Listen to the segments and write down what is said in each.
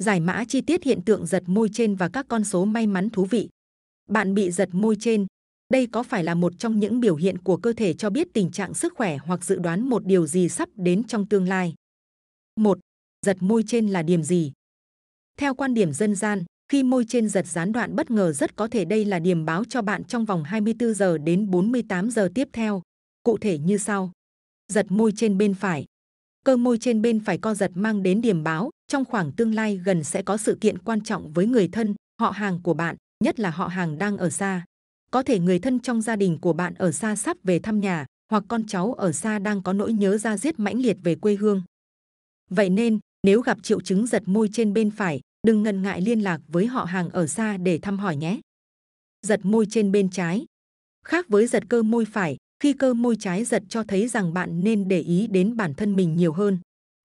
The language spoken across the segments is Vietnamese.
Giải mã chi tiết hiện tượng giật môi trên và các con số may mắn thú vị. Bạn bị giật môi trên, đây có phải là một trong những biểu hiện của cơ thể cho biết tình trạng sức khỏe hoặc dự đoán một điều gì sắp đến trong tương lai? 1. Giật môi trên là điểm gì? Theo quan điểm dân gian, khi môi trên giật gián đoạn bất ngờ rất có thể đây là điểm báo cho bạn trong vòng 24 giờ đến 48 giờ tiếp theo. Cụ thể như sau. Giật môi trên bên phải. Cơ môi trên bên phải co giật mang đến điểm báo, trong khoảng tương lai gần sẽ có sự kiện quan trọng với người thân, họ hàng của bạn, nhất là họ hàng đang ở xa. Có thể người thân trong gia đình của bạn ở xa sắp về thăm nhà, hoặc con cháu ở xa đang có nỗi nhớ ra giết mãnh liệt về quê hương. Vậy nên, nếu gặp triệu chứng giật môi trên bên phải, đừng ngần ngại liên lạc với họ hàng ở xa để thăm hỏi nhé. Giật môi trên bên trái. Khác với giật cơ môi phải, khi cơ môi trái giật cho thấy rằng bạn nên để ý đến bản thân mình nhiều hơn.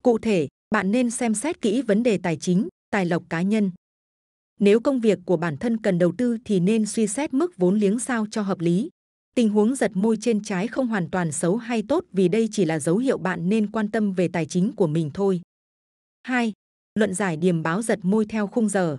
Cụ thể, bạn nên xem xét kỹ vấn đề tài chính, tài lộc cá nhân. Nếu công việc của bản thân cần đầu tư thì nên suy xét mức vốn liếng sao cho hợp lý. Tình huống giật môi trên trái không hoàn toàn xấu hay tốt vì đây chỉ là dấu hiệu bạn nên quan tâm về tài chính của mình thôi. 2. Luận giải điểm báo giật môi theo khung giờ.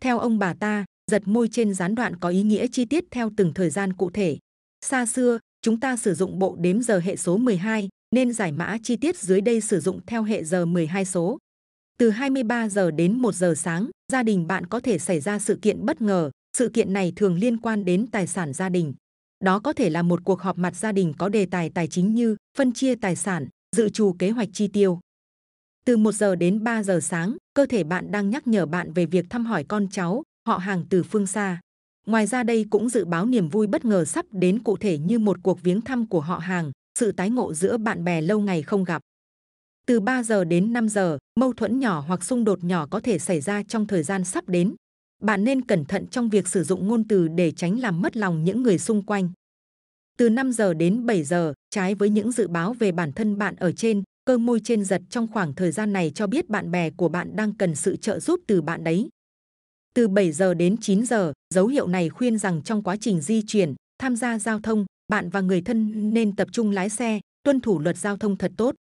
Theo ông bà ta, giật môi trên gián đoạn có ý nghĩa chi tiết theo từng thời gian cụ thể. Xa xưa, chúng ta sử dụng bộ đếm giờ hệ số 12, nên giải mã chi tiết dưới đây sử dụng theo hệ giờ 12 số. Từ 23 giờ đến 1 giờ sáng, gia đình bạn có thể xảy ra sự kiện bất ngờ. Sự kiện này thường liên quan đến tài sản gia đình. Đó có thể là một cuộc họp mặt gia đình có đề tài tài chính như phân chia tài sản, dự trù kế hoạch chi tiêu. Từ 1 giờ đến 3 giờ sáng, cơ thể bạn đang nhắc nhở bạn về việc thăm hỏi con cháu, họ hàng từ phương xa. Ngoài ra đây cũng dự báo niềm vui bất ngờ sắp đến cụ thể như một cuộc viếng thăm của họ hàng, sự tái ngộ giữa bạn bè lâu ngày không gặp. Từ 3 giờ đến 5 giờ, mâu thuẫn nhỏ hoặc xung đột nhỏ có thể xảy ra trong thời gian sắp đến. Bạn nên cẩn thận trong việc sử dụng ngôn từ để tránh làm mất lòng những người xung quanh. Từ 5 giờ đến 7 giờ, trái với những dự báo về bản thân bạn ở trên, cơ môi trên giật trong khoảng thời gian này cho biết bạn bè của bạn đang cần sự trợ giúp từ bạn đấy. Từ 7 giờ đến 9 giờ, dấu hiệu này khuyên rằng trong quá trình di chuyển, tham gia giao thông, bạn và người thân nên tập trung lái xe, tuân thủ luật giao thông thật tốt.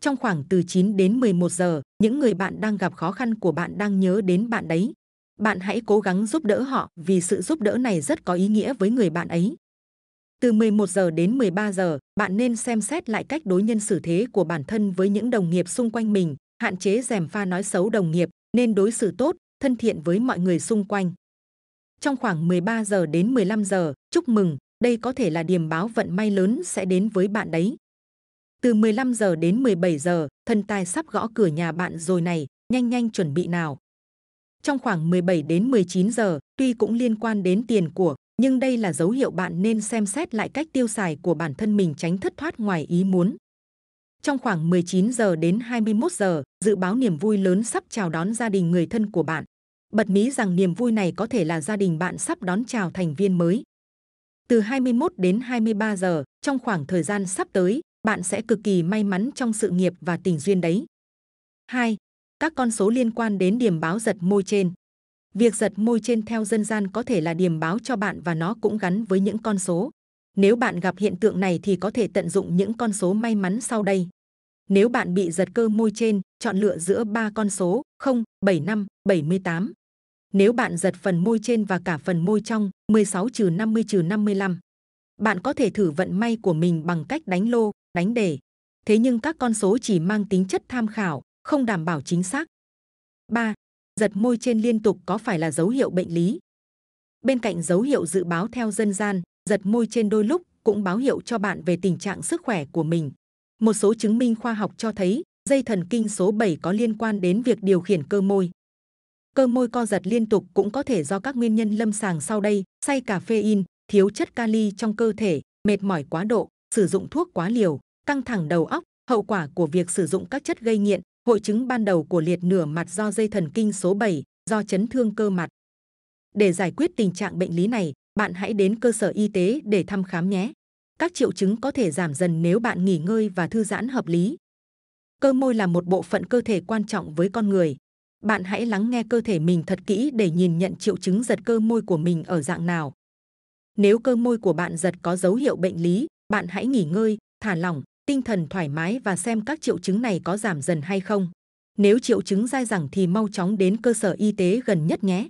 Trong khoảng từ 9 đến 11 giờ, những người bạn đang gặp khó khăn của bạn đang nhớ đến bạn đấy. Bạn hãy cố gắng giúp đỡ họ vì sự giúp đỡ này rất có ý nghĩa với người bạn ấy. Từ 11 giờ đến 13 giờ, bạn nên xem xét lại cách đối nhân xử thế của bản thân với những đồng nghiệp xung quanh mình, hạn chế rèm pha nói xấu đồng nghiệp, nên đối xử tốt, thân thiện với mọi người xung quanh. Trong khoảng 13 giờ đến 15 giờ, chúc mừng, đây có thể là điểm báo vận may lớn sẽ đến với bạn đấy. Từ 15 giờ đến 17 giờ, thần tài sắp gõ cửa nhà bạn rồi này, nhanh nhanh chuẩn bị nào. Trong khoảng 17 đến 19 giờ, tuy cũng liên quan đến tiền của, nhưng đây là dấu hiệu bạn nên xem xét lại cách tiêu xài của bản thân mình tránh thất thoát ngoài ý muốn. Trong khoảng 19 giờ đến 21 giờ, dự báo niềm vui lớn sắp chào đón gia đình người thân của bạn. Bật mí rằng niềm vui này có thể là gia đình bạn sắp đón chào thành viên mới. Từ 21 đến 23 giờ, trong khoảng thời gian sắp tới, bạn sẽ cực kỳ may mắn trong sự nghiệp và tình duyên đấy. 2. Các con số liên quan đến điểm báo giật môi trên. Việc giật môi trên theo dân gian có thể là điểm báo cho bạn và nó cũng gắn với những con số. Nếu bạn gặp hiện tượng này thì có thể tận dụng những con số may mắn sau đây. Nếu bạn bị giật cơ môi trên, chọn lựa giữa ba con số 0, 75, 78. Nếu bạn giật phần môi trên và cả phần môi trong, 16 trừ 50 trừ 55. Bạn có thể thử vận may của mình bằng cách đánh lô, đánh đề. Thế nhưng các con số chỉ mang tính chất tham khảo, không đảm bảo chính xác. 3. Giật môi trên liên tục có phải là dấu hiệu bệnh lý? Bên cạnh dấu hiệu dự báo theo dân gian, giật môi trên đôi lúc cũng báo hiệu cho bạn về tình trạng sức khỏe của mình. Một số chứng minh khoa học cho thấy dây thần kinh số 7 có liên quan đến việc điều khiển cơ môi cơ môi co giật liên tục cũng có thể do các nguyên nhân lâm sàng sau đây say cà phê in, thiếu chất kali trong cơ thể mệt mỏi quá độ sử dụng thuốc quá liều căng thẳng đầu óc hậu quả của việc sử dụng các chất gây nghiện hội chứng ban đầu của liệt nửa mặt do dây thần kinh số 7 do chấn thương cơ mặt để giải quyết tình trạng bệnh lý này bạn hãy đến cơ sở y tế để thăm khám nhé các triệu chứng có thể giảm dần nếu bạn nghỉ ngơi và thư giãn hợp lý cơ môi là một bộ phận cơ thể quan trọng với con người bạn hãy lắng nghe cơ thể mình thật kỹ để nhìn nhận triệu chứng giật cơ môi của mình ở dạng nào. Nếu cơ môi của bạn giật có dấu hiệu bệnh lý, bạn hãy nghỉ ngơi, thả lỏng, tinh thần thoải mái và xem các triệu chứng này có giảm dần hay không. Nếu triệu chứng dai dẳng thì mau chóng đến cơ sở y tế gần nhất nhé.